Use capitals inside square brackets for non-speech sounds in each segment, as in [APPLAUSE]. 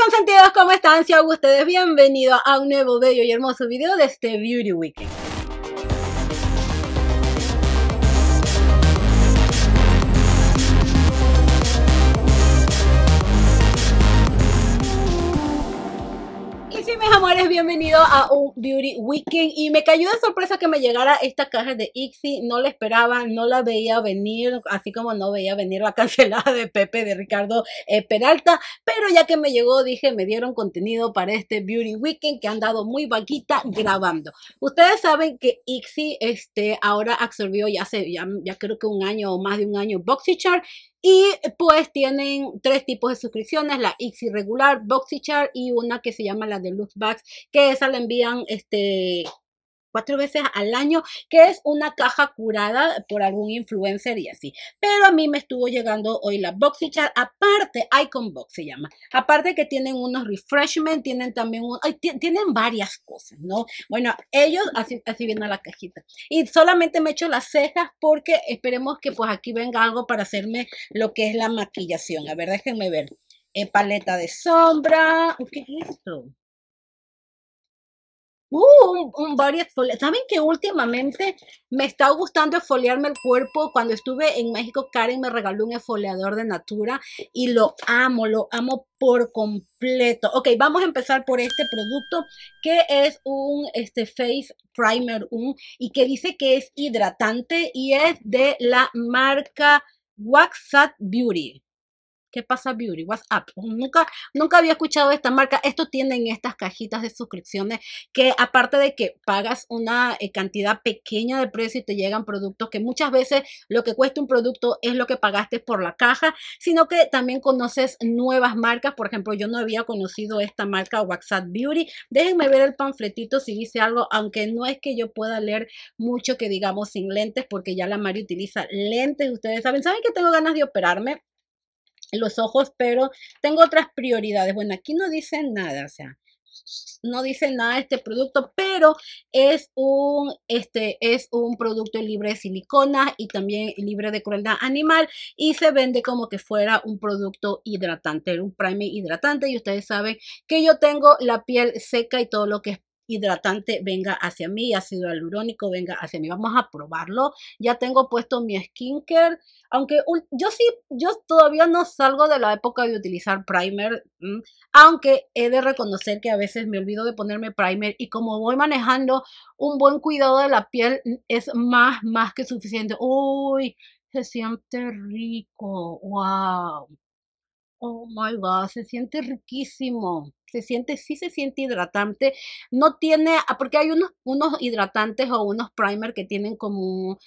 consentidos, ¿cómo están? hago ustedes bienvenidos a un nuevo bello y hermoso video de este Beauty Weekend. bienvenido a un Beauty Weekend y me cayó de sorpresa que me llegara esta caja de Ixi, no la esperaba, no la veía venir, así como no veía venir la [LAUGHS] cancelada de Pepe, de Ricardo eh, Peralta, pero ya que me llegó dije, me dieron contenido para este Beauty Weekend que han dado muy vaquita grabando. Ustedes saben que Ixi este, ahora absorbió ya, hace, ya, creo que un año o más de un año BoxyChart. Y pues tienen tres tipos de suscripciones, la X Irregular, Boxychar y una que se llama la de Luxbox que esa la envían este cuatro veces al año, que es una caja curada por algún influencer y así. Pero a mí me estuvo llegando hoy la BoxyChat, aparte, Icon Box se llama, aparte que tienen unos refreshments, tienen también, un, tienen varias cosas, ¿no? Bueno, ellos, así, vienen a la cajita. Y solamente me echo las cejas porque esperemos que pues aquí venga algo para hacerme lo que es la maquillación. A ver, déjenme ver. Eh, paleta de sombra, ¿qué es esto? Uh, un, ¿Saben que últimamente me está gustando exfoliarme el cuerpo? Cuando estuve en México, Karen me regaló un exfoliador de Natura y lo amo, lo amo por completo. Ok, vamos a empezar por este producto que es un este, Face Primer 1 y que dice que es hidratante y es de la marca Waxat Beauty. ¿Qué pasa, Beauty? WhatsApp. Nunca, nunca había escuchado esta marca. Esto tienen estas cajitas de suscripciones que aparte de que pagas una eh, cantidad pequeña de precio y te llegan productos que muchas veces lo que cuesta un producto es lo que pagaste por la caja, sino que también conoces nuevas marcas. Por ejemplo, yo no había conocido esta marca WhatsApp Beauty. Déjenme ver el panfletito si dice algo, aunque no es que yo pueda leer mucho que digamos sin lentes, porque ya la Mari utiliza lentes. Ustedes saben, saben que tengo ganas de operarme los ojos, pero tengo otras prioridades. Bueno, aquí no dicen nada, o sea, no dice nada este producto, pero es un, este, es un producto libre de silicona y también libre de crueldad animal y se vende como que fuera un producto hidratante, un primer hidratante y ustedes saben que yo tengo la piel seca y todo lo que es hidratante venga hacia mí, ácido hialurónico venga hacia mí. Vamos a probarlo. Ya tengo puesto mi skincare, aunque yo sí, yo todavía no salgo de la época de utilizar primer, mm, aunque he de reconocer que a veces me olvido de ponerme primer y como voy manejando un buen cuidado de la piel es más, más que suficiente. Uy, se siente rico, wow. Oh my God, se siente riquísimo. Se siente, sí se siente hidratante. No tiene, ah, porque hay unos, unos hidratantes o unos primer que tienen como un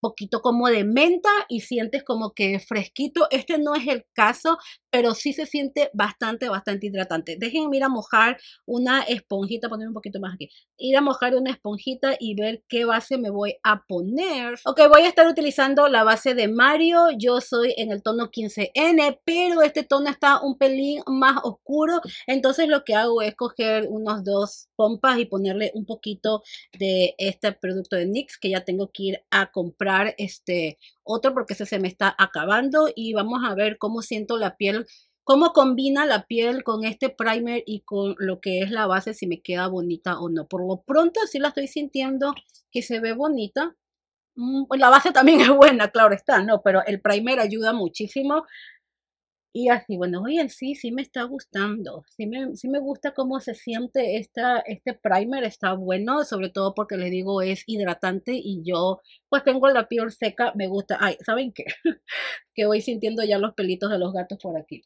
poquito como de menta y sientes como que fresquito. Este no es el caso, pero sí se siente bastante, bastante hidratante. Dejen ir a mojar una esponjita, poner un poquito más aquí, ir a mojar una esponjita y ver qué base me voy a poner. Ok, voy a estar utilizando la base de Mario, yo soy en el tono 15N, pero este tono está un pelín más oscuro, entonces lo que hago es coger unos dos pompas y ponerle un poquito de este producto de NYX que ya tengo que ir a comprar este otro porque ese se me está acabando y vamos a ver cómo siento la piel cómo combina la piel con este primer y con lo que es la base, si me queda bonita o no. Por lo pronto sí la estoy sintiendo que se ve bonita. Mm, pues, la base también es buena, claro está, ¿no? Pero el primer ayuda muchísimo. Y así, bueno, oye, sí, sí me está gustando. Sí me, sí me gusta cómo se siente esta, este primer. Está bueno, sobre todo porque les digo es hidratante y yo pues tengo la piel seca. Me gusta. Ay, ¿saben qué? [LAUGHS] que voy sintiendo ya los pelitos de los gatos por aquí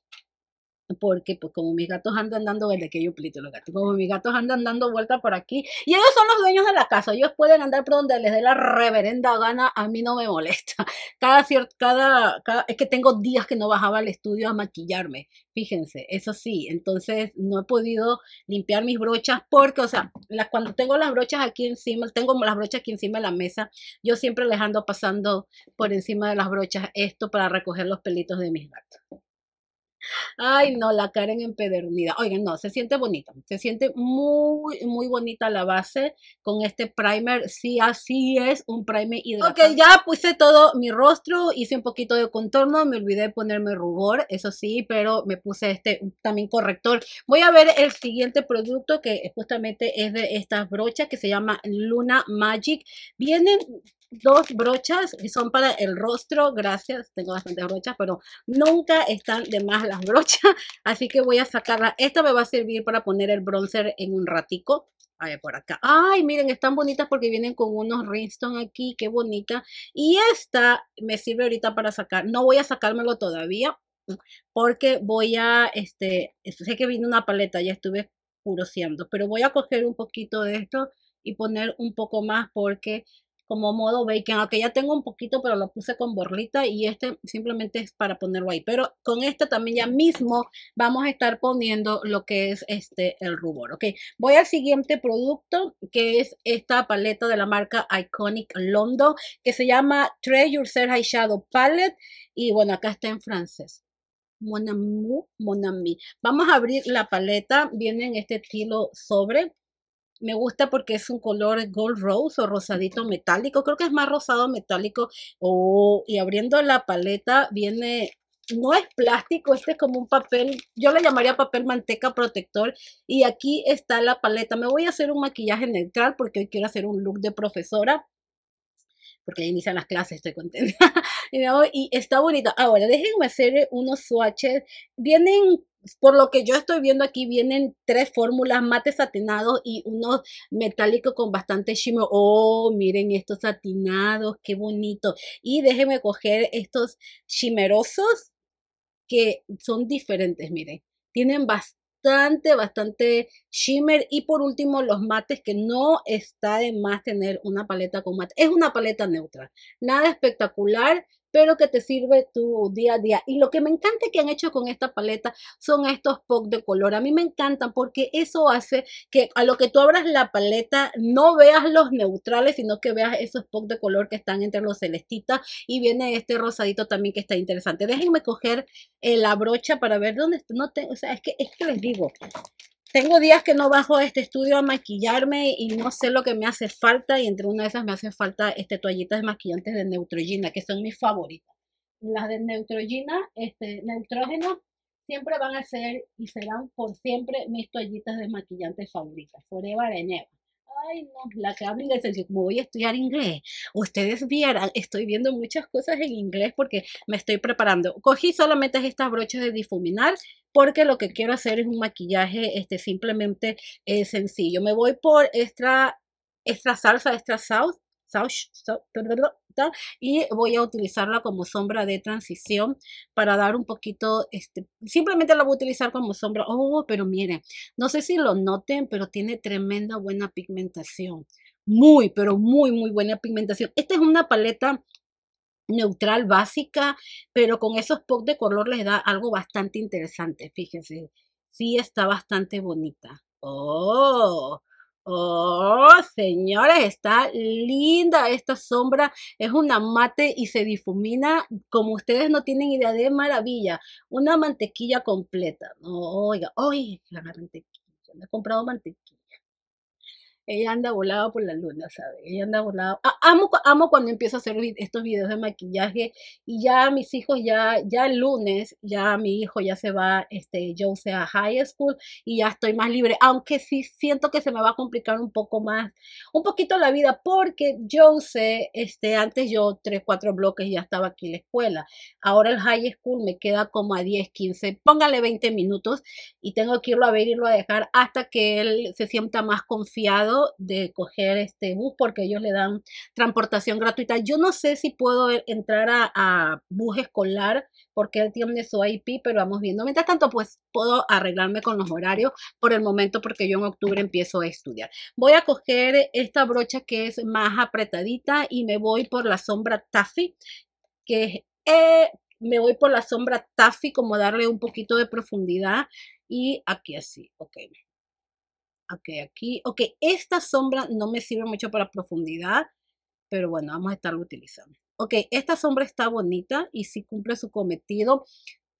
porque pues como mis gatos andan dando el que yo plito los gatos, como mis gatos andan dando vueltas por aquí y ellos son los dueños de la casa, ellos pueden andar por donde les dé la reverenda gana, a mí no me molesta. [LAUGHS] Cada cierto, cada, es que tengo días que no bajaba al estudio a maquillarme, fíjense, eso sí, entonces no he podido limpiar mis brochas porque, o sea, cuando tengo las brochas aquí encima, tengo las brochas aquí encima de la mesa, yo siempre les ando pasando por encima de las brochas esto para recoger los pelitos de mis gatos. Ay, no, la Karen empedernida. Oigan, no, se siente bonita. Se siente muy, muy bonita la base con este primer. Sí, así es, un primer hidratante. Ok, ya puse todo mi rostro, hice un poquito de contorno, me olvidé de ponerme rubor, eso sí, pero me puse este también corrector. Voy a ver el siguiente producto que justamente es de estas brochas que se llama Luna Magic. Vienen dos brochas y son para el rostro, gracias, tengo bastantes brochas, pero nunca están de más las brochas, [LAUGHS] así que voy a sacarlas. Esta me va a servir para poner el bronzer en un ratico. A ver, por acá. Ay, miren, están bonitas porque vienen con unos rhinestone aquí, qué bonita. Y esta me sirve ahorita para sacar, no voy a sacármelo todavía, porque voy a, este, sé que viene una paleta, ya estuve curoseando. pero voy a coger un poquito de esto y poner un poco más porque como modo bacon, aunque ya tengo un poquito, pero lo puse con borlita y este simplemente es para ponerlo ahí. Pero con este también ya mismo vamos a estar poniendo lo que es este el rubor, ¿ok? Voy al siguiente producto que es esta paleta de la marca Iconic London, que se llama Treasure high Eyeshadow Palette y bueno, acá está en francés. Mon amour, Vamos a abrir la paleta. Viene en este estilo sobre me gusta porque es un color gold rose o rosadito metálico, creo que es más rosado metálico. y abriendo la paleta viene, no es plástico, este es como un papel, yo le llamaría papel manteca protector. Y aquí está la paleta, me voy a hacer un maquillaje neutral porque hoy quiero hacer un look de profesora porque ya inician las clases, estoy contenta. [LAUGHS] Y está bonito. Ahora, déjenme hacer unos swatches. Vienen, por lo que yo estoy viendo aquí, vienen tres fórmulas, mate satinado y unos metálicos con bastante shimmer. Oh, miren estos satinados, qué bonito. Y déjenme coger estos shimmerosos que son diferentes, miren. Tienen bastante bastante, bastante shimmer. Y por último, los mates, que no está de más tener una paleta con mate. Es una paleta neutra, nada espectacular, pero que te sirve tu día a día. Y lo que me encanta que han hecho con esta paleta son estos pop de color. A mí me encantan porque eso hace que a lo que tú abras la paleta no veas los neutrales, sino que veas esos pop de color que están entre los celestitas y viene este rosadito también que está interesante. Déjenme coger eh, la brocha para ver dónde no o sea, es que es que les digo, tengo días que no bajo a este estudio a maquillarme y no sé lo que me hace falta y entre una de esas me hace falta este toallitas desmaquillantes de Neutrogena, que son mis favoritas. Las de Neutrogena, este, Neutrógeno, siempre van a ser y serán por siempre mis toallitas desmaquillantes favoritas, forever and ever. Ay, no, la que es el como voy a estudiar inglés, ustedes vieran, estoy viendo muchas cosas en inglés porque me estoy preparando. Cogí solamente estas brochas de difuminar, porque lo que quiero hacer es un maquillaje este, simplemente eh, sencillo. Me voy por esta salsa, extra south, y voy a utilizarla como sombra de transición para dar un poquito, este, simplemente la voy a utilizar como sombra. Oh, pero miren, no sé si lo noten, pero tiene tremenda buena pigmentación. Muy, pero muy, muy buena pigmentación. Esta es una paleta neutral, básica, pero con esos pop de color les da algo bastante interesante. Fíjense, sí está bastante bonita. ¡Oh! Oh, señores, está linda esta sombra. Es una mate y se difumina como ustedes no tienen idea de maravilla. Una mantequilla completa. Oh, oiga, oiga, la mantequilla. Me he comprado mantequilla. Ella anda volada por la luna, ¿sabe? Ella anda volada. Ah, amo, cuando empiezo a hacer estos videos de maquillaje y ya mis hijos, ya, ya el lunes, ya mi hijo ya se va, este, yo a high school y ya estoy más libre, aunque sí siento que se me va a complicar un poco más, un poquito la vida, porque yo sé, este, antes yo tres, cuatro bloques ya estaba aquí en la escuela, ahora el high school me queda como a 10, 15, póngale 20 minutos y tengo que irlo a ver, irlo a dejar hasta que él se sienta más confiado de coger este bus porque ellos le dan transportación gratuita. Yo no sé si puedo e, entrar a, a bus escolar porque él tiene su IP, pero vamos viendo. Mientras tanto, pues puedo arreglarme con los horarios por el momento porque yo en octubre empiezo a estudiar. Voy a coger esta brocha que es más apretadita y me voy por la sombra Taffy, que eh, me voy por la sombra Taffy, como darle un poquito de profundidad. Y aquí así, ok. Ok, aquí, ok, esta sombra no me sirve mucho para profundidad pero bueno, vamos a estarlo utilizando. Ok, esta sombra está bonita y sí cumple su cometido.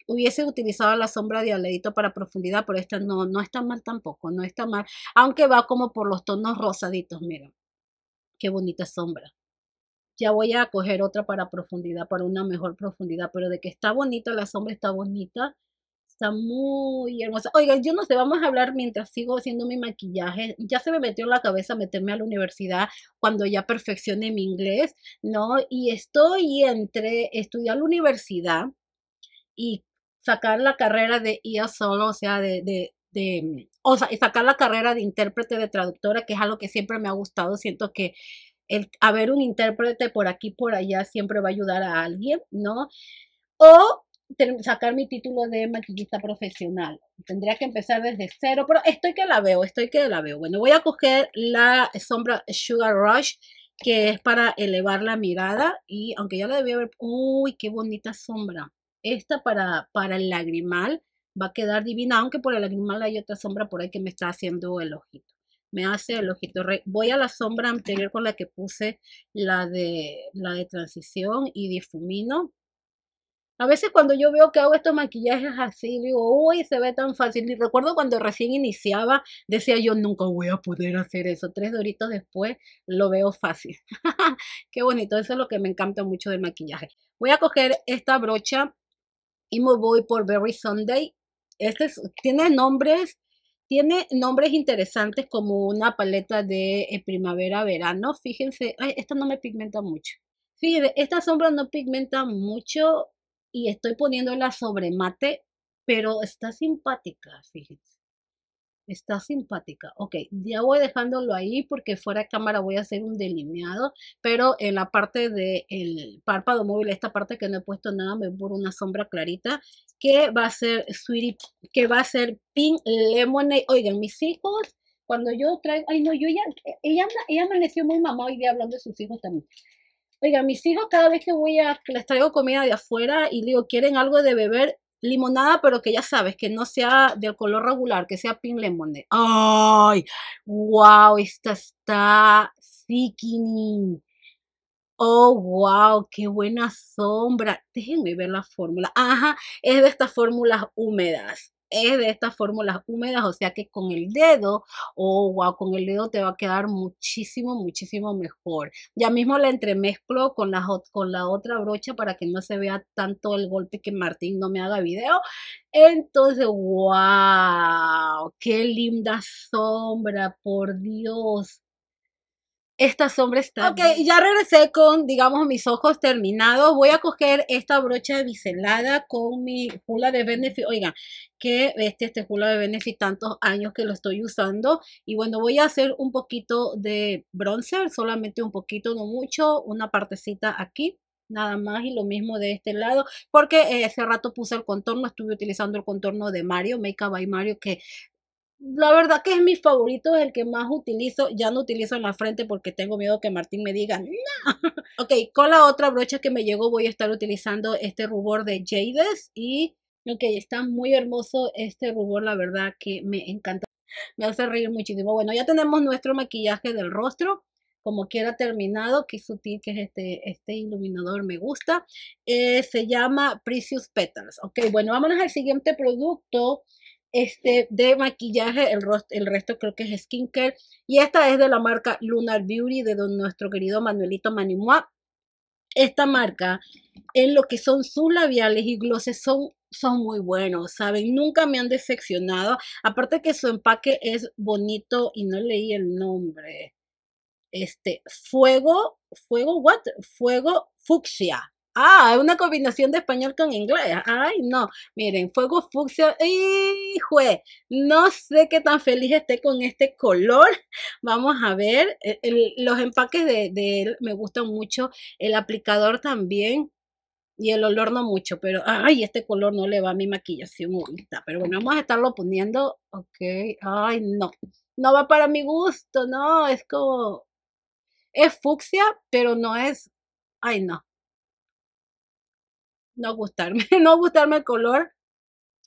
Hubiese utilizado la sombra de aledito para profundidad, pero esta no, no está mal tampoco, no está mal. Aunque va como por los tonos rosaditos, Mira, Qué bonita sombra. Ya voy a coger otra para profundidad, para una mejor profundidad, pero de que está bonita la sombra, está bonita. Está muy hermosa. Oiga, yo no sé, vamos a hablar mientras sigo haciendo mi maquillaje. Ya se me metió en la cabeza meterme a la universidad cuando ya perfeccioné mi inglés, ¿no? Y estoy entre estudiar la universidad y sacar la carrera de IA solo, o sea, de, o sea, sacar la carrera de intérprete, de traductora, que es algo que siempre me ha gustado. Siento que el haber un intérprete por aquí, por allá, siempre va a ayudar a alguien, ¿no? O sacar mi título de maquillista profesional. Tendría que empezar desde cero, pero estoy que la veo, estoy que la veo. Bueno, voy a coger la sombra Sugar Rush, que es para elevar la mirada. Y aunque ya la debía ver, uy, qué bonita sombra. Esta para, para el lagrimal va a quedar divina, aunque por el lagrimal hay otra sombra por ahí que me está haciendo el ojito. Me hace el ojito. Voy a la sombra anterior con la que puse la de, la de transición y difumino a veces cuando yo veo que hago estos maquillajes así, digo, uy, se ve tan fácil. Y recuerdo cuando recién iniciaba, decía yo, nunca voy a poder hacer eso. Tres doritos después lo veo fácil. [LAUGHS] Qué bonito, eso es lo que me encanta mucho del maquillaje. Voy a coger esta brocha y me voy por Berry Sunday. Este tiene nombres, tiene nombres interesantes como una paleta de eh, primavera-verano. Fíjense, esta no me pigmenta mucho. Fíjense, esta sombra no pigmenta mucho, y estoy poniéndola sobre mate, pero está simpática, fíjense. Está simpática. Ok, ya voy dejándolo ahí porque fuera de cámara voy a hacer un delineado, pero en la parte del párpado móvil, esta parte que no he puesto nada, me pongo una sombra clarita que va a ser Sweetie, que va a ser Pink Lemonade. Oigan, mis hijos, cuando yo traigo, ay no, yo ya, ella, ella amaneció muy mamá hoy día hablando de sus hijos también. Oiga, mis hijos cada vez que voy a, les traigo comida de afuera y digo, quieren algo de beber, limonada, pero que ya sabes, que no sea del color regular, que sea pink lemonade. ¡Ay! ¡Wow! Esta está sickening. Oh, wow, qué buena sombra. Déjenme ver la fórmula. Ajá, es de estas fórmulas húmedas es de estas fórmulas húmedas, o sea que con el dedo, o oh, wow, con el dedo te va a quedar muchísimo, muchísimo mejor. Ya mismo la entremezclo con la, con la otra brocha para que no se vea tanto el golpe que Martín no me haga video. Entonces, wow, qué linda sombra, por Dios esta sombra está. Ok, ya regresé con, digamos, mis ojos terminados. Voy a coger esta brocha biselada con mi pula de Benefit. Oigan, que este, este hula de Benefit, tantos años que lo estoy usando. Y bueno, voy a hacer un poquito de bronzer, solamente un poquito, no mucho, una partecita aquí nada más y lo mismo de este lado porque eh, hace rato puse el contorno estuve utilizando el contorno de Mario Makeup by Mario que la verdad que es mi favorito, es el que más utilizo. Ya no utilizo en la frente porque tengo miedo que Martín me diga, no. [LAUGHS] ok, con la otra brocha que me llegó voy a estar utilizando este rubor de Jades. Y, ok, está muy hermoso este rubor, la verdad que me encanta. Me hace reír muchísimo. Bueno, ya tenemos nuestro maquillaje del rostro. Como quiera terminado, Qué sutil que es este, este iluminador, me gusta. Eh, se llama Precious Petals. Ok, bueno, vámonos al siguiente producto este, de maquillaje, el, el resto creo que es skincare. Y esta es de la marca Lunar Beauty de nuestro querido Manuelito Manimois. Esta marca, en lo que son sus labiales y glosses, son, son muy buenos, ¿saben? Nunca me han decepcionado. Aparte que su empaque es bonito y no leí el nombre. Este, fuego, fuego, what? Fuego fucsia Ah, una combinación de español con inglés. Ay, no. Miren, fuego fucsia. ¡Hijo! No sé qué tan feliz esté con este color. [LAUGHS] Vamos a ver. E, los empaques de, de él me gustan mucho. El aplicador también. Y el olor no mucho, pero ay, este color no le va a mi maquillación Pero bueno, vamos a estarlo poniendo. Ok, ay, no. No va para mi gusto, no. Es como. Es fucsia, pero no es. Ay, no no gustarme, [LAUGHS] no gustarme el color.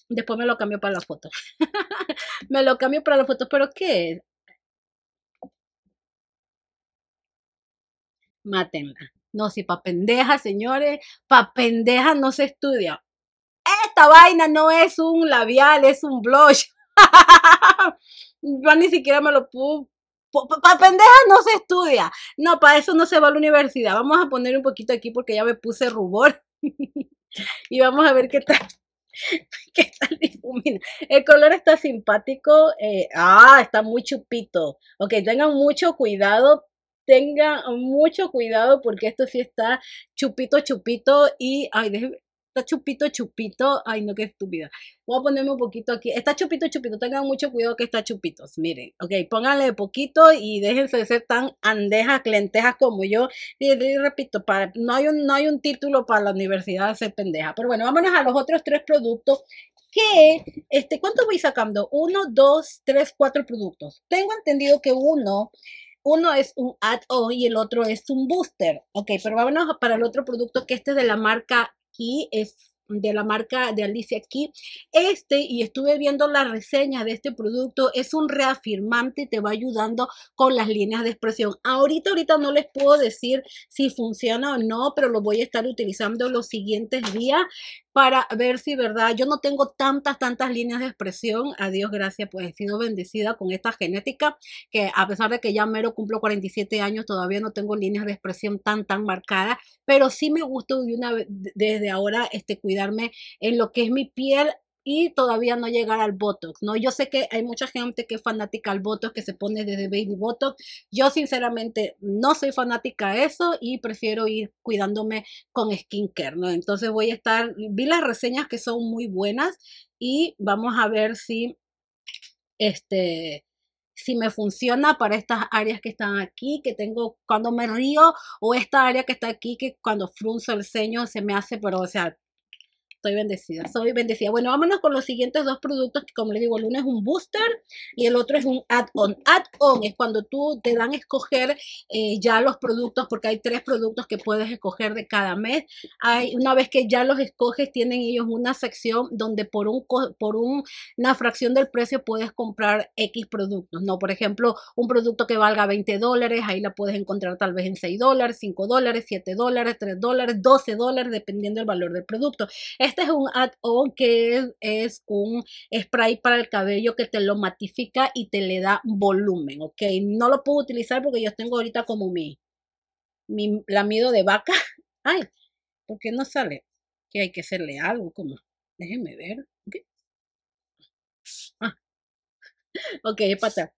Después me lo cambio para la foto. [LAUGHS] me lo cambio para la foto, pero ¿qué? Mátenla. No, si pa' pendeja, señores, pa' pendeja no se estudia. Esta vaina no es un labial, es un blush. [LAUGHS] Yo ni siquiera me lo puse pa pendeja no se estudia. No, para eso no se va a la universidad. Vamos a poner un poquito aquí porque ya me puse rubor. [LAUGHS] y vamos a ver qué tal. [LAUGHS] ¿Qué tal El color está simpático. Eh, ah, está muy chupito. Ok, tengan mucho cuidado. Tengan mucho cuidado porque esto sí está chupito, chupito. Y, ay, Está chupito, chupito. Ay, no, qué estúpida. Voy a ponerme un poquito aquí. Está chupito, chupito. Tengan mucho cuidado que está chupitos. Miren, ok, pónganle poquito y déjense de ser tan andejas, lentejas como yo. Y, repito, no, hay un, no hay un título para la universidad de ser pendeja. Pero bueno, vámonos a los otros tres productos que, este, ¿cuánto voy sacando? Uno, dos, tres, cuatro productos. Tengo entendido que uno, uno es un add-on y el otro es un booster. Ok, pero vámonos para el otro producto que este es de la marca es de la marca de Alicia aquí. Este, y estuve viendo la reseña de este producto, es un reafirmante y te va ayudando con las líneas de expresión. Ahorita, ahorita no les puedo decir si funciona o no, pero lo voy a estar utilizando los siguientes días para ver si, ¿verdad? Yo no tengo tantas, tantas líneas de expresión. A Dios gracias, pues he sido bendecida con esta genética, que a pesar de que ya mero cumplo 47 años, todavía no tengo líneas de expresión tan, tan marcadas, pero sí me gusta de una, desde ahora este, cuidarme en lo que es mi piel y todavía no llegar al Botox, ¿no? Yo sé que hay mucha gente que es fanática al Botox, que se pone desde Baby Botox. Yo sinceramente no soy fanática a eso y prefiero ir cuidándome con skincare, ¿no? Entonces voy a estar, vi las reseñas que son muy buenas y vamos a ver si este si me funciona para estas áreas que están aquí, que tengo cuando me río, o esta área que está aquí, que cuando frunzo el ceño se me hace, pero o sea, soy bendecida, soy bendecida. Bueno, vámonos con los siguientes dos productos, como les digo, el uno es un booster y el otro es un add-on. Add-on es cuando tú te dan a escoger eh, ya los productos, porque hay tres productos que puedes escoger de cada mes. Hay, una vez que ya los escoges, tienen ellos una sección donde por, un, por una fracción del precio puedes comprar X productos, ¿no? Por ejemplo, un producto que valga 20 dólares, ahí la puedes encontrar tal vez en 6 dólares, 5 dólares, 7 dólares, 3 dólares, 12 dólares, dependiendo del valor del producto. Este este es un add-on que es, un spray para el cabello que te lo matifica y te le da volumen, ¿ok? No lo puedo utilizar porque yo tengo ahorita como mi, mi lamido de vaca. [LAUGHS] Ay, ¿por qué no sale? Que hay que hacerle algo, como, déjenme ver. Ah. [LAUGHS] ok, es para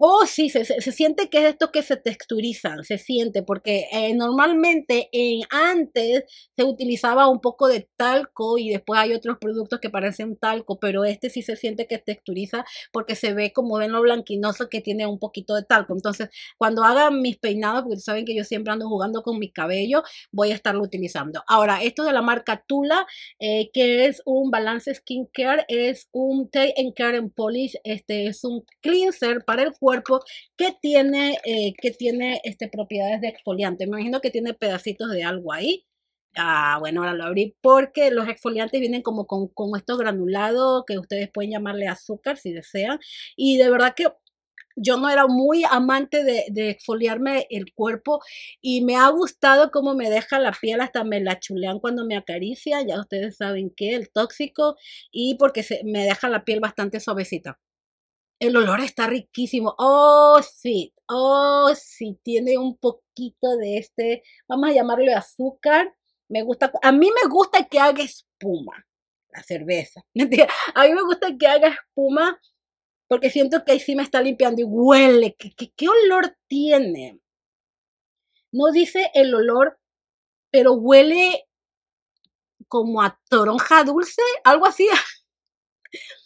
Oh, sí, se, siente que es esto que se texturizan, se siente, porque eh, normalmente en, antes se utilizaba un poco de talco y después hay otros productos que parecen talco, pero este sí se siente que texturiza porque se ve como de lo blanquinoso que tiene un poquito de talco. Entonces, cuando hagan mis peinados, porque saben que yo siempre ando jugando con mi cabello, voy a estarlo utilizando. Ahora, esto de la marca Tula, eh, que es un balance skin care, es un take and care and polish, este es un cleanser para el cuerpo que tiene, eh, que tiene este, propiedades de exfoliante. Me imagino que tiene pedacitos de algo ahí. Ah, bueno, ahora lo abrí porque los exfoliantes vienen como con, estos granulados que ustedes pueden llamarle azúcar si desean. Y de verdad que yo no era muy amante de, exfoliarme el cuerpo y me ha gustado cómo me deja la piel, hasta me la chulean cuando me acaricia, ya ustedes saben que el tóxico y porque se, me deja la piel bastante suavecita. El olor está riquísimo. Oh, sí. Oh, sí. Tiene un poquito de este, vamos a llamarlo azúcar. Me gusta, a mí me gusta que haga espuma la cerveza. [LAUGHS] A mí me gusta que haga espuma porque siento que ahí sí me está limpiando y huele. ¿Qué, qué olor tiene? No dice el olor, pero huele como a toronja dulce, algo así. [LAUGHS]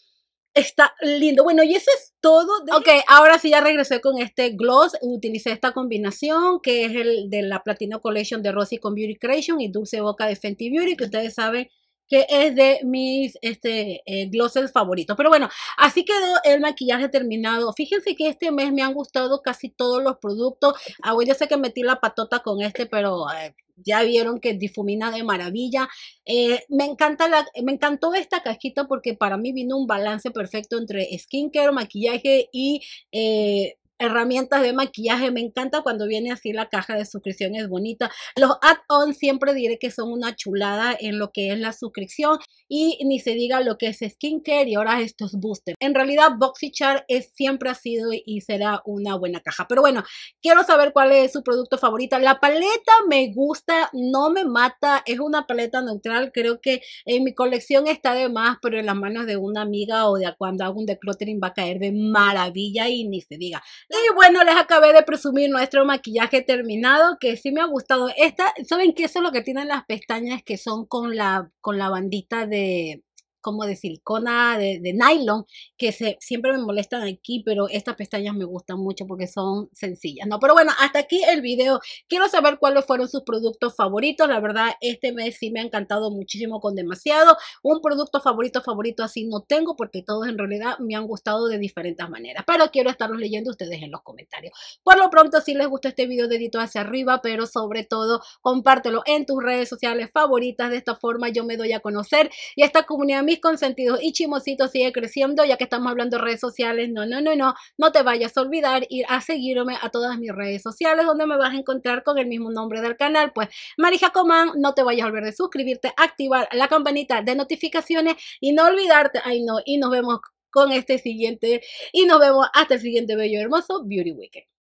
está lindo. Bueno, y eso es todo. De... Ok, ahora sí ya regresé con este gloss. Utilicé esta combinación que es el de la Platino Collection de Rosy con Beauty Creation y Dulce Boca de Fenty Beauty, que ustedes saben que es de mis este, eh, glosses favoritos. Pero bueno, así quedó el maquillaje terminado. Fíjense que este mes me han gustado casi todos los productos. Ah, bueno, yo sé que metí la patota con este, pero eh, ya vieron que difumina de maravilla. Eh, me, encanta la, me encantó esta cajita porque para mí vino un balance perfecto entre skincare, maquillaje y eh, herramientas de maquillaje. Me encanta cuando viene así la caja de suscripción, es bonita. Los add-ons siempre diré que son una chulada en lo que es la suscripción y ni se diga lo que es skincare y ahora estos boosters. En realidad BoxyChar es, siempre ha sido y será una buena caja. Pero bueno, quiero saber cuál es su producto favorito. La paleta me gusta, no me mata, es una paleta neutral. Creo que en mi colección está de más, pero en las manos de una amiga o de cuando hago un decluttering va a caer de maravilla y ni se diga. Y bueno, les acabé de presumir nuestro maquillaje terminado, que sí me ha gustado. Esta, ¿saben qué? Eso es lo que tienen las pestañas que son con la, con la bandita de, como de silicona, de, nylon, que se, siempre me molestan aquí, pero estas pestañas me gustan mucho porque son sencillas, ¿no? Pero bueno, hasta aquí el video. Quiero saber cuáles fueron sus productos favoritos. La verdad, este mes sí me ha encantado muchísimo con demasiado. Un producto favorito, favorito así no tengo porque todos en realidad me han gustado de diferentes maneras. Pero quiero estarlos leyendo ustedes en los comentarios. Por lo pronto, si les gusta este video, dedito hacia arriba, pero sobre todo compártelo en tus redes sociales favoritas. De esta forma yo me doy a conocer y esta comunidad con sentido y chimosito sigue creciendo, ya que estamos hablando de redes sociales. No, no, no, no. No te vayas a olvidar ir a seguirme a todas mis redes sociales, donde me vas a encontrar con el mismo nombre del canal. Pues Marija Comán, no te vayas a olvidar de suscribirte, activar la campanita de notificaciones y no olvidarte. Ay, no. Y nos vemos con este siguiente. Y nos vemos hasta el siguiente bello hermoso Beauty Weekend.